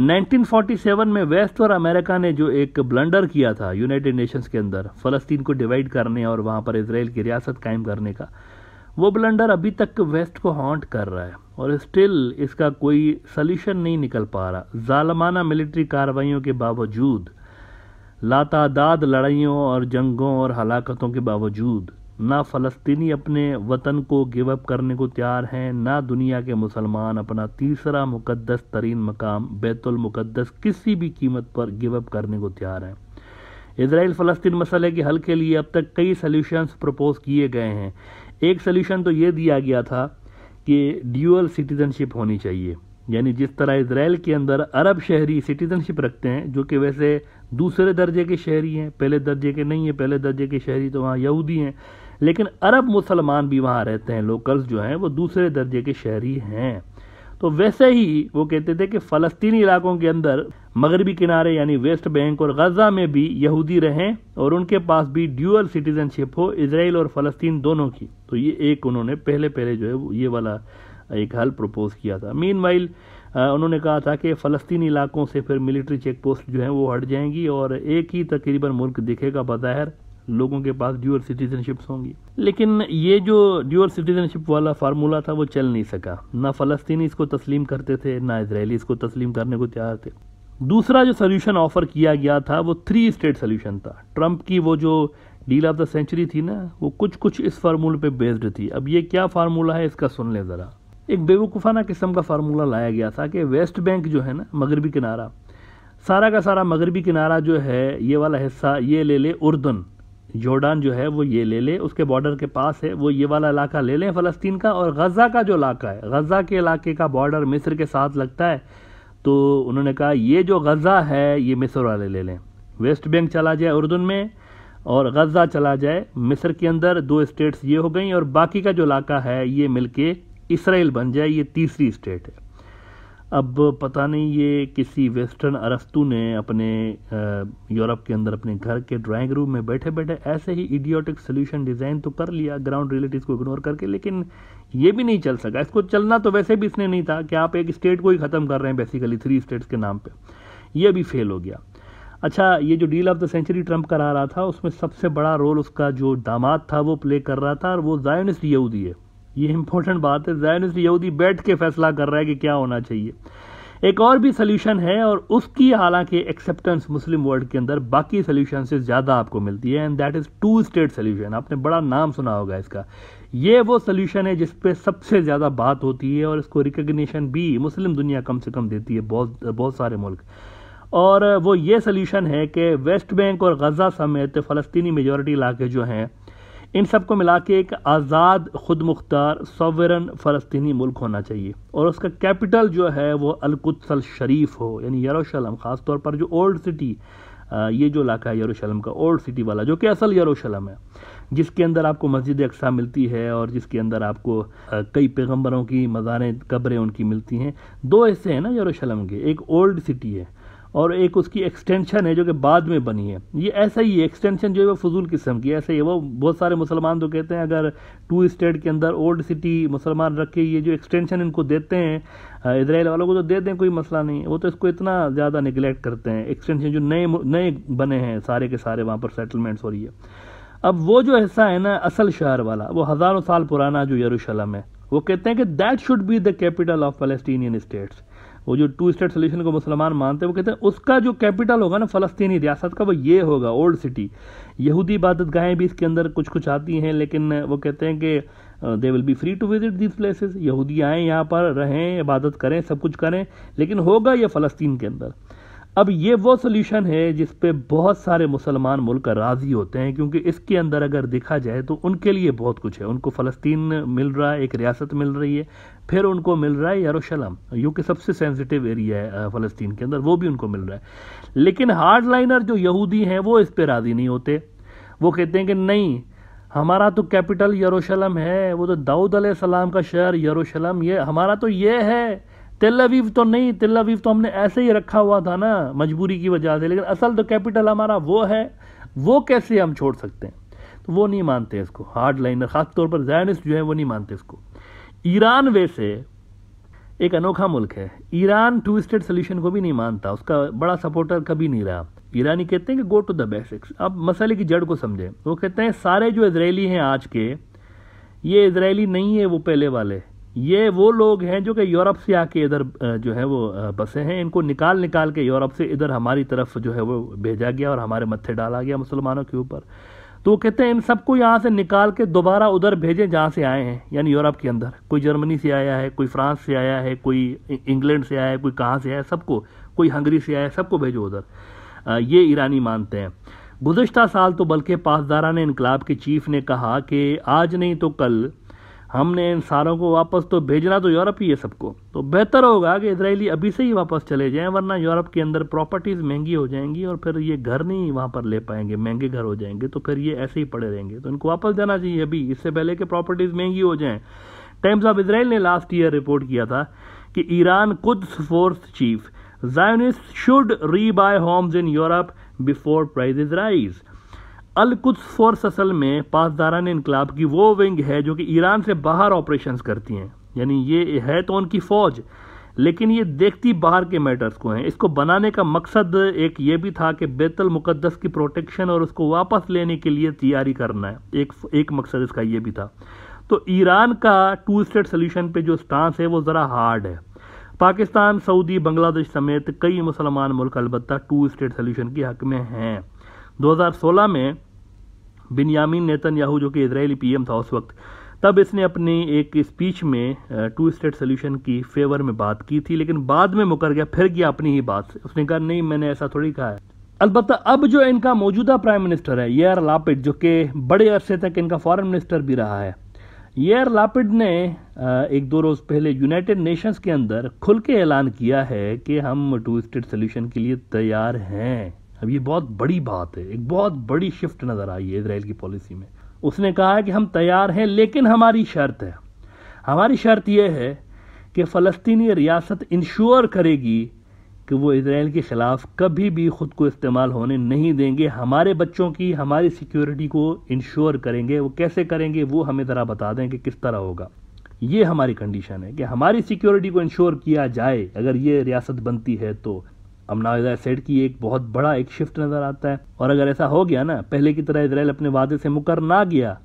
1947 में वेस्ट और अमेरिका ने जो एक ब्लंडर किया था यूनाइटेड नेशंस के अंदर फ़लस्तीन को डिवाइड करने और वहाँ पर इसराइल की रियासत कायम करने का वो ब्लंडर अभी तक वेस्ट को हॉन्ट कर रहा है और स्टिल इसका कोई सल्यूशन नहीं निकल पा रहा जालमाना मिलिट्री कार्रवाइयों के बावजूद लातादाद लड़ाइयों और जंगों और हलाकतों के बावजूद ना फ़लस्तीनी अपने वतन को गिवअप करने को तैयार हैं ना दुनिया के मुसलमान अपना तीसरा मुकद्दस तरीन मकाम बैतुलमक़दस किसी भी कीमत पर अप करने को तैयार हैं इसराइल फ़लस्तीन मसले के हल के लिए अब तक कई सल्यूशंस प्रपोज किए गए हैं एक सल्यूशन तो ये दिया गया था कि ड्यूअल सिटीज़नशिप होनी चाहिए यानी जिस तरह इसराइल के अंदर अरब शहरी सिटीज़नशिप रखते हैं जो कि वैसे दूसरे दर्जे के शहरी हैं पहले दर्जे के नहीं हैं पहले दर्जे के शहरी तो वहाँ यहूदी हैं लेकिन अरब मुसलमान भी वहाँ रहते हैं लोकल्स जो हैं वो दूसरे दर्जे के शहरी हैं तो वैसे ही वो कहते थे कि फ़लस्तीनी इलाकों के अंदर मगरबी किनारे यानी वेस्ट बैंक और गजा में भी यहूदी रहें और उनके पास भी ड्यूअल सिटीजनशिप हो इसराइल और फ़लस्तीन दोनों की तो ये एक उन्होंने पहले पहले जो है ये वाला एक हल प्रपोज किया था मीन वाइल उन्होंने कहा था कि फ़लस्तीनी इलाकों से फिर मिलिट्री चेक पोस्ट जो हैं वो हट जाएंगी और एक ही तकरीबन मुल्क दिखेगा बाहर लोगों के पास ड्यूअल सिटीजनशिप्स होंगी लेकिन ये जो ड्यूअल सिटीजनशिप वाला फार्मूला था वो चल नहीं सका ना फ़लस्तीनी इसको तस्लीम करते थे ना इसराइली इसको तस्लीम करने को तैयार थे दूसरा जो सोल्यूशन ऑफर किया गया था वो थ्री स्टेट सोल्यूशन था ट्रंप की वो जो डील ऑफ द सेंचुरी थी ना वो कुछ कुछ इस फार्मूले पे बेस्ड थी अब ये क्या फार्मूला है इसका सुन लें ज़रा एक बेवकूफ़ाना किस्म का फार्मूला लाया गया था कि वेस्ट बैंक जो है ना मगरबी किनारा सारा का सारा मगरबी किनारा जो है ये वाला हिस्सा ये ले ले उर्दन जोर्डन जो है वो ये ले ले उसके बॉर्डर के पास है वो ये वाला इलाका ले लें फ़लस्तीन का और गज़ा का जो इलाका है गज़ा के इलाके का बॉर्डर मिस्र के साथ लगता है तो उन्होंने कहा ये जो गज़ा है ये मिस्र वाले ले लें वेस्ट बैंक चला जाए उर्दन में और गज़ा चला जाए मिस्र के अंदर दो स्टेट्स ये हो गई और बाकी का जो इलाका है ये मिलके इसराइल बन जाए ये तीसरी स्टेट है अब पता नहीं ये किसी वेस्टर्न अरस्तु ने अपने यूरोप के अंदर अपने घर के ड्राइंग रूम में बैठे बैठे ऐसे ही इडियोटिक सोल्यूशन डिज़ाइन तो कर लिया ग्राउंड रियलिटीज़ को इग्नोर करके लेकिन ये भी नहीं चल सका इसको चलना तो वैसे भी इसने नहीं था कि आप एक स्टेट को ही ख़त्म कर रहे हैं बेसिकली थ्री स्टेट्स के नाम पर यह भी फेल हो गया अच्छा ये जो deal of the century Trump करा रहा था उसमें सबसे बड़ा रोल उसका जो दामाद था वो प्ले कर रहा था और वो जायनिस्ट यहूदी है ये इंपॉर्टेंट बात है जैनस्ट यहूदी बैठ के फैसला कर रहा है कि क्या होना चाहिए एक और भी सोल्यूशन है और उसकी हालांकि एक्सेप्टेंस मुस्लिम वर्ल्ड के अंदर बाकी सोल्यूशन से ज़्यादा आपको मिलती है and that is two state solution आपने बड़ा नाम सुना होगा इसका ये वो सोल्यूशन है जिस पे सबसे ज़्यादा बात होती है और इसको रिकग्निशन भी मुस्लिम दुनिया कम से कम देती है बहुत बहुत सारे मुल्क और वो ये सोल्यूशन है कि वेस्ट बैंक और गज़ा समेत फ़लस्तनी मेजोरिटी इलाके जो हैं इन सब को मिला के एक आज़ाद खुद मुख्तार सॉवरन फ़लस्तनी मुल्क होना चाहिए और उसका कैपिटल जो है वो अलकुदसल शरीफ हो यानी यरूशलम ख़ास तौर पर जो ओल्ड सिटी ये जो इलाका है यरूशलम का ओल्ड सिटी वाला जो कि असल यरूशलम है जिसके अंदर आपको मस्जिद अकसा मिलती है और जिसके अंदर आपको कई पैगम्बरों की मज़ारें कब्रें उनकी मिलती हैं दो हिस्से हैं ना यरूशलम के एक ओल्ड सिटी है और एक उसकी एक्सटेंशन है जो कि बाद में बनी है ये ऐसा ही है एक्सटेंशन जो है वो फजूल किस्म की ऐसा ही है वो बहुत सारे मुसलमान तो कहते हैं अगर टू स्टेट के अंदर ओल्ड सिटी मुसलमान रखे ये जो एक्सटेंशन इनको देते हैं इसराइल वालों को तो दे दें कोई मसला नहीं वो तो इसको इतना ज़्यादा निगलेक्ट करते हैं एक्सटेंशन जो नए नए बने हैं सारे के सारे वहाँ पर सेटलमेंट्स हो रही है अब वो जो हिस्सा है ना असल शहर वाला वो हज़ारों साल पुराना जो यरूशलम है वो कहते हैं कि that should be the capital of Palestinian states वो जो टू स्टेट सोल्यूशन को मुसलमान मानते हैं वो कहते हैं उसका जो कैपिटल होगा ना फलस्तीनी रियासत का वो ये होगा ओल्ड सिटी यहूदी इबादत गाहें भी इसके अंदर कुछ कुछ आती हैं लेकिन वो कहते हैं कि they will be free to visit these places यहूदी आएँ यहाँ पर रहें इबादत करें सब कुछ करें लेकिन होगा ये फ़लस्तीन के अंदर अब ये वो सोल्यूशन है जिस पे बहुत सारे मुसलमान मुल्क राज़ी होते हैं क्योंकि इसके अंदर अगर देखा जाए तो उनके लिए बहुत कुछ है उनको फ़लस्तीन मिल रहा है एक रियासत मिल रही है फिर उनको मिल रहा है यरूशलम यू के सबसे सेंसिटिव एरिया है फ़लस्तीन के अंदर वो भी उनको मिल रहा है लेकिन हार्ड लाइनर जो यहूदी हैं वो इस पर राज़ी नहीं होते वो कहते हैं कि नहीं हमारा तो कैपिटल यरूशलम है वो तो दाऊद सलाम का शहर यरूशलम ये हमारा तो ये है तेल अवीव तो नहीं तेल अवीव तो हमने ऐसे ही रखा हुआ था ना मजबूरी की वजह से लेकिन असल तो कैपिटल हमारा वो है वो कैसे हम छोड़ सकते हैं तो वो नहीं मानते इसको हार्ड लाइनर खासतौर पर जैनिस्ट जो है वो नहीं मानते इसको ईरान वैसे एक अनोखा मुल्क है ईरान टू स्टेट सोल्यूशन को भी नहीं मानता उसका बड़ा सपोर्टर कभी नहीं रहा ईरानी कहते हैं कि गो टू द बेसिक्स अब मसले की जड़ को समझें वो कहते हैं सारे जो इसराइली हैं आज के ये इसराइली नहीं है वो पहले वाले ये वो लोग हैं जो कि यूरोप से आके इधर जो है वो बसे हैं इनको निकाल निकाल के यूरोप से इधर हमारी तरफ जो है वो भेजा गया और हमारे मत्थे डाला गया मुसलमानों के ऊपर तो वो कहते हैं इन सबको यहाँ से निकाल के दोबारा उधर भेजें जहाँ से आए हैं यानी यूरोप के अंदर कोई जर्मनी से आया है कोई फ्रांस से आया है कोई इंग्लैंड से आया है कोई कहाँ से आया है सबको कोई हंगरी से आया है सबको भेजो उधर ये ईरानी मानते हैं गुजशत साल तो बल्कि पासदारा ने इनकलाब के चीफ ने कहा कि आज नहीं तो कल हमने इन सारों को वापस तो भेजना तो यूरोप ही है सबको तो बेहतर होगा कि इसराइली अभी से ही वापस चले जाएं वरना यूरोप के अंदर प्रॉपर्टीज़ महंगी हो जाएंगी और फिर ये घर नहीं वहाँ पर ले पाएंगे महंगे घर हो जाएंगे तो फिर ये ऐसे ही पड़े रहेंगे तो इनको वापस जाना चाहिए अभी इससे पहले कि प्रॉपर्टीज़ महंगी हो जाएँ टाइम्स ऑफ इसराइल ने लास्ट ईयर रिपोर्ट किया था कि Iran Quds force chief Zionist should rebuy homes in Europe before prices rise Al Quds force असल में पासदारान इनकलाब की वो विंग है जो कि ईरान से बाहर ऑपरेशन करती हैं यानी ये है तो उनकी फ़ौज लेकिन ये देखती बाहर के मैटर्स को हैं इसको बनाने का मकसद एक ये भी था कि बेतल मुकद्दस की प्रोटेक्शन और उसको वापस लेने के लिए तैयारी करना है एक एक मकसद इसका ये भी था तो ईरान का टू स्टेट सोल्यूशन पे जो स्टांस है वो ज़रा हार्ड है पाकिस्तान सऊदी बांग्लादेश समेत कई मुसलमान मुल्क अलबत्ता टू स्टेट सोल्यूशन के हक में हैं 2016 में बिनयामीन नेतन्याहू जो कि इसराइली पीएम था उस वक्त तब इसने अपनी एक स्पीच में टू स्टेट सोल्यूशन की फेवर में बात की थी लेकिन बाद में मुकर गया फिर गया अपनी ही बात से उसने कहा नहीं मैंने ऐसा थोड़ी कहा है अलबत्त अब जो इनका मौजूदा प्राइम मिनिस्टर है येर लापिड जो कि बड़े अरसे तक इनका फॉरेन मिनिस्टर भी रहा है येर लापिड ने एक दो रोज़ पहले यूनाइटेड नेशंस के अंदर खुल के ऐलान किया है कि हम टू स्टेट सोल्यूशन के लिए तैयार हैं अब ये बहुत बड़ी बात है एक बहुत बड़ी शिफ्ट नज़र आई है इसराइल की पॉलिसी में उसने कहा है कि हम तैयार हैं लेकिन हमारी शर्त है हमारी शर्त यह है कि फ़लस्तीनी रियासत इंश्योर करेगी कि वो इसराइल के ख़िलाफ़ कभी भी ख़ुद को इस्तेमाल होने नहीं देंगे हमारे बच्चों की हमारी सिक्योरिटी को इंश्योर करेंगे वो कैसे करेंगे वो हमें ज़रा बता दें कि किस तरह होगा ये हमारी कंडीशन है कि हमारी सिक्योरिटी को इंश्योर किया जाए अगर ये रियासत बनती है तो अमनाजा सेड की एक बहुत बड़ा एक शिफ्ट नजर आता है और अगर ऐसा हो गया ना पहले की तरह इसराइल अपने वादे से मुकर ना गया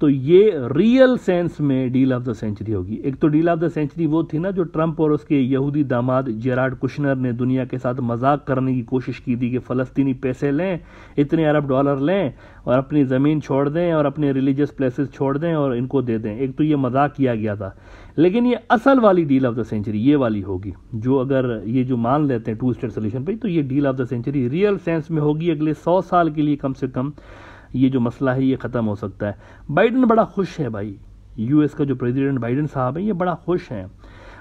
तो ये रियल सेंस में डील ऑफ द सेंचुरी होगी एक तो डील ऑफ द सेंचुरी वो थी ना जो ट्रंप और उसके यहूदी दामाद जेराड कुशनर ने दुनिया के साथ मजाक करने की कोशिश की थी कि फ़लस्तीनी पैसे लें इतने अरब डॉलर लें और अपनी ज़मीन छोड़ दें और अपने रिलीजियस प्लेसेस छोड़ दें और इनको दे दें एक तो ये मजाक किया गया था लेकिन ये असल वाली डील ऑफ द सेंचुरी ये वाली होगी जो अगर ये जो मान लेते हैं टू स्टेट सोल्यूशन पर तो ये deal of the century real sense में होगी अगले सौ साल के लिए कम से कम ये जो मसला है ये ख़त्म हो सकता है बाइडन बड़ा खुश है भाई यूएस का जो प्रेसिडेंट बाइडन साहब हैं ये बड़ा खुश हैं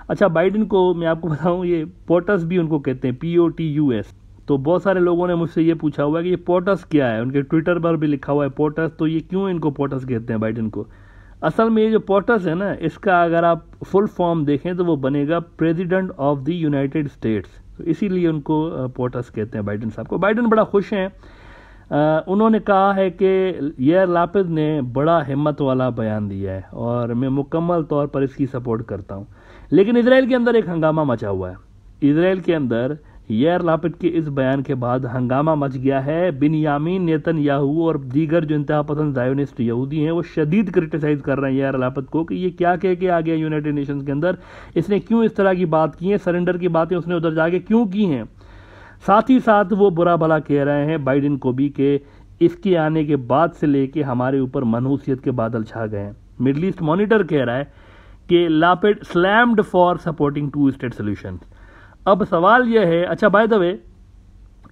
अच्छा बाइडन को मैं आपको बताऊं ये पोटस भी उनको कहते हैं P O T U S तो बहुत सारे लोगों ने मुझसे ये पूछा हुआ है कि ये पोटस क्या है उनके ट्विटर पर भी लिखा हुआ है पोटस तो ये क्यों इनको पोटस कहते हैं बाइडन को असल में ये जो पोटस है ना इसका अगर आप फुल फॉर्म देखें तो वो बनेगा president of the United States तो इसीलिए उनको पोटस कहते हैं बाइडन साहब को बाइडन बड़ा खुश हैं उन्होंने कहा है कि यह लापिद ने बड़ा हिम्मत वाला बयान दिया है और मैं मुकम्मल तौर पर इसकी सपोर्ट करता हूँ लेकिन इसराइल के अंदर एक हंगामा मचा हुआ है इसराइल के अंदर यार लापिद के इस बयान के बाद हंगामा मच गया है बिन यामीन नेतन याहू और दीगर जो इंतहा पसंद जायोनिस्ट यहूदी हैं वो शदीद क्रिटिसाइज कर रहे हैं यार लापत को कि ये क्या कह के आ गया यूनाइटेड नेशंस के अंदर इसने क्यों इस तरह की बात की है सरेंडर की बातें उसने उधर जाके क्यों की हैं साथ ही साथ वो बुरा भला कह रहे हैं बाइडेन को भी कि इसके आने के बाद से लेके हमारे ऊपर मनहूसियत के बादल छा गए हैं मिडल ईस्ट मॉनिटर कह रहा है कि Lapid slammed for supporting two state solution अब सवाल यह है अच्छा बाय द वे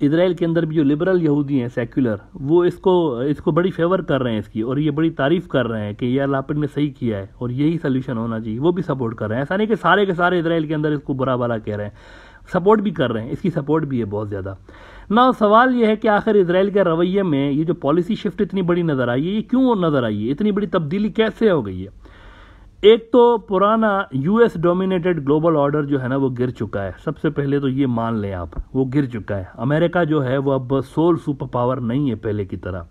इसराइल के अंदर भी जो लिबरल यहूदी हैं सेक्युलर वो इसको इसको बड़ी फेवर कर रहे हैं इसकी और ये बड़ी तारीफ कर रहे हैं कि यह लापिड ने सही किया है और यही सोल्यूशन होना चाहिए वो भी सपोर्ट कर रहे हैं ऐसा नहीं कि सारे के सारे इसराइल के अंदर इसको बुरा भला कह रहे हैं सपोर्ट भी कर रहे हैं इसकी सपोर्ट भी है बहुत ज़्यादा ना सवाल यह है कि आखिर इसराइल के रवैये में ये जो पॉलिसी शिफ्ट इतनी बड़ी नज़र आई है ये क्यों नज़र आई है इतनी बड़ी तब्दीली कैसे हो गई है एक तो पुराना यूएस डोमिनेटेड ग्लोबल ऑर्डर जो है ना वो गिर चुका है सबसे पहले तो ये मान लें आप वो गिर चुका है अमेरिका जो है वो अब सोल सुपर पावर नहीं है पहले की तरह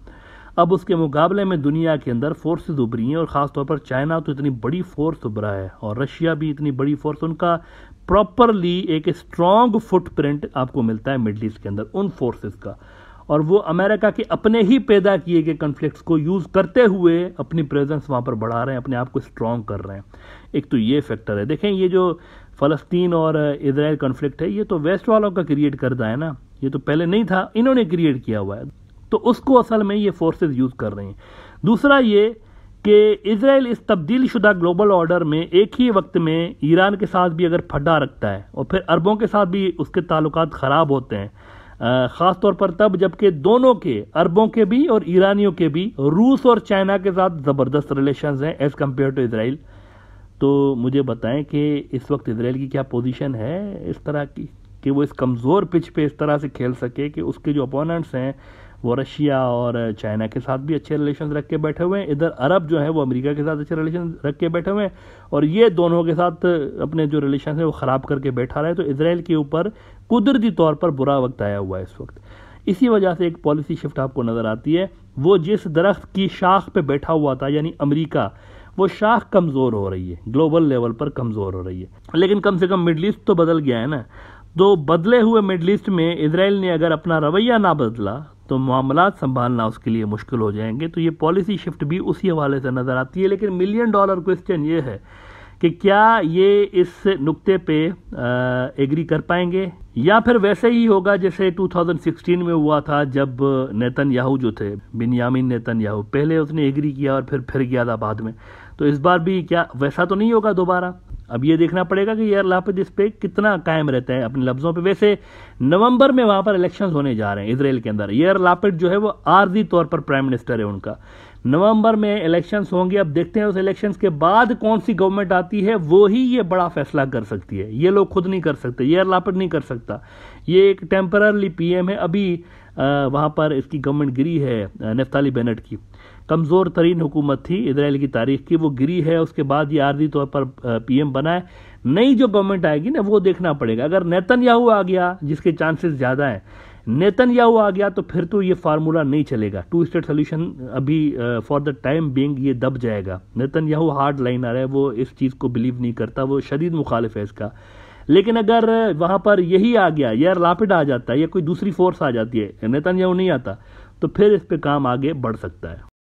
अब उसके मुकाबले में दुनिया के अंदर फोर्सेस उभरी हैं और ख़ासतौर पर चाइना तो इतनी बड़ी फोर्स उभरा है और रशिया भी इतनी बड़ी फोर्स उनका प्रॉपरली एक स्ट्रॉन्ग फुटप्रिंट आपको मिलता है मिडल ईस्ट के अंदर उन फोर्सेस का और वो अमेरिका के अपने ही पैदा किए गए कन्फ्लिक्ट को यूज़ करते हुए अपनी प्रेजेंस वहाँ पर बढ़ा रहे हैं अपने आप को स्ट्रॉन्ग कर रहे हैं एक तो ये फैक्टर है देखें ये जो फ़लस्तीन और इसराइल कन्फ्लिक्ट है ये तो वेस्ट वालों का क्रिएट करता है ना ये तो पहले नहीं था इन्होंने क्रिएट किया हुआ है तो उसको असल में ये फोर्सेज यूज़ कर रहे हैं दूसरा ये कि इसराइल इस तब्दील शुदा ग्लोबल ऑर्डर में एक ही वक्त में ईरान के साथ भी अगर फटा रखता है और फिर अरबों के साथ भी उसके ताल्लुक ख़राब होते हैं ख़ास तौर पर तब जबकि दोनों के अरबों के भी और ईरानियों के भी रूस और चाइना के साथ ज़बरदस्त रिलेशन हैं एज़ कम्पेयर टू इसराइल तो मुझे बताएं कि इस वक्त इसराइल की क्या पोजीशन है इस तरह की कि वो इस कमज़ोर पिच पे इस तरह से खेल सके कि उसके जो अपोनेंट्स हैं वो रशिया और चाइना के साथ भी अच्छे रिलेशन रख के बैठे हुए हैं इधर अरब जो है वो अमेरिका के साथ अच्छे रिलेशन रख के बैठे हुए हैं और ये दोनों के साथ अपने जो रिलेशन है वो ख़राब करके बैठा रहा है तो इसराइल के ऊपर कुदरती तौर पर बुरा वक्त आया हुआ है इस वक्त इसी वजह से एक पॉलिसी शिफ्ट आपको नज़र आती है वो जिस दरख्त की शाख पर बैठा हुआ था यानी अमरीका वो शाख कमज़ोर हो रही है ग्लोबल लेवल पर कमज़ोर हो रही है लेकिन कम से कम मिडल ईस्ट तो बदल गया है ना तो बदले हुए मिडल ईस्ट में इसराइल ने अगर अपना रवैया ना बदला तो मामला संभालना उसके लिए मुश्किल हो जाएंगे तो ये पॉलिसी शिफ्ट भी उसी हवाले से नज़र आती है लेकिन मिलियन डॉलर क्वेश्चन ये है कि क्या ये इस नुक्ते पे एग्री कर पाएंगे या फिर वैसे ही होगा जैसे 2016 में हुआ था जब नेतन याहू जो थे यामिन नेतन याहू पहले उसने एग्री किया और फिर फिर गया था बाद में तो इस बार भी क्या वैसा तो नहीं होगा दोबारा अब ये देखना पड़ेगा कि यार लापिद इस पर कितना कायम रहता है अपने लफ्ज़ों पे वैसे नवंबर में वहाँ पर इलेक्शन होने जा रहे हैं इसराइल के अंदर यार लापिड जो है वो आर्जी तौर पर प्राइम मिनिस्टर है उनका नवंबर में इलेक्शंस होंगे अब देखते हैं उस इलेक्शंस के बाद कौन सी गवर्नमेंट आती है वो ही ये बड़ा फैसला कर सकती है ये लोग खुद नहीं कर सकते ये लापट नहीं कर सकता ये एक टेम्परली पीएम है अभी वहाँ पर इसकी गवर्नमेंट गिरी है नफ्ताली बेनट की कमज़ोर तरीन हुकूमत थी इसराइल की तारीख की वो गिरी है उसके बाद ये आर्जी तौर पर पी बना है नई जो गवर्नमेंट आएगी ना वो देखना पड़ेगा अगर नैतन याहू आ गया जिसके चांसेस ज़्यादा हैं नेतन याहू आ गया तो फिर तो ये फार्मूला नहीं चलेगा टू स्टेट सोल्यूशन अभी फॉर द टाइम बींग ये दब जाएगा नेतन याहू हार्ड लाइन आ रहा है वो इस चीज़ को बिलीव नहीं करता वो शदीद मुखालिफ है इसका लेकिन अगर वहाँ पर यही आ गया या लापिड आ जाता है या कोई दूसरी फोर्स आ जाती है नेतन याहू नहीं आता तो फिर इस पर काम आगे बढ़ सकता है